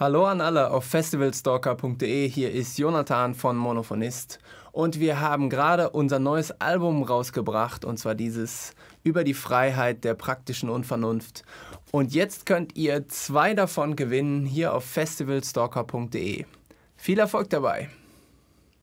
Hallo an alle auf festivalstalker.de, hier ist Jonathan von Monophonist und wir haben gerade unser neues Album rausgebracht und zwar dieses über die Freiheit der praktischen Unvernunft. Und jetzt könnt ihr zwei davon gewinnen hier auf festivalstalker.de. Viel Erfolg dabei!